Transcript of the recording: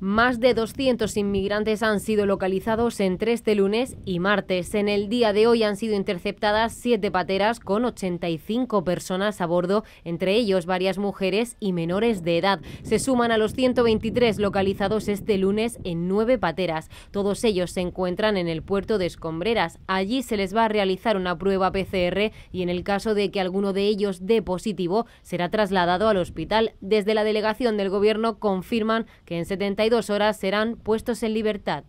Más de 200 inmigrantes han sido localizados entre este lunes y martes. En el día de hoy han sido interceptadas siete pateras con 85 personas a bordo, entre ellos varias mujeres y menores de edad. Se suman a los 123 localizados este lunes en nueve pateras. Todos ellos se encuentran en el puerto de Escombreras. Allí se les va a realizar una prueba PCR y en el caso de que alguno de ellos dé positivo será trasladado al hospital. Desde la delegación del Gobierno confirman que en 72 dos horas serán puestos en libertad.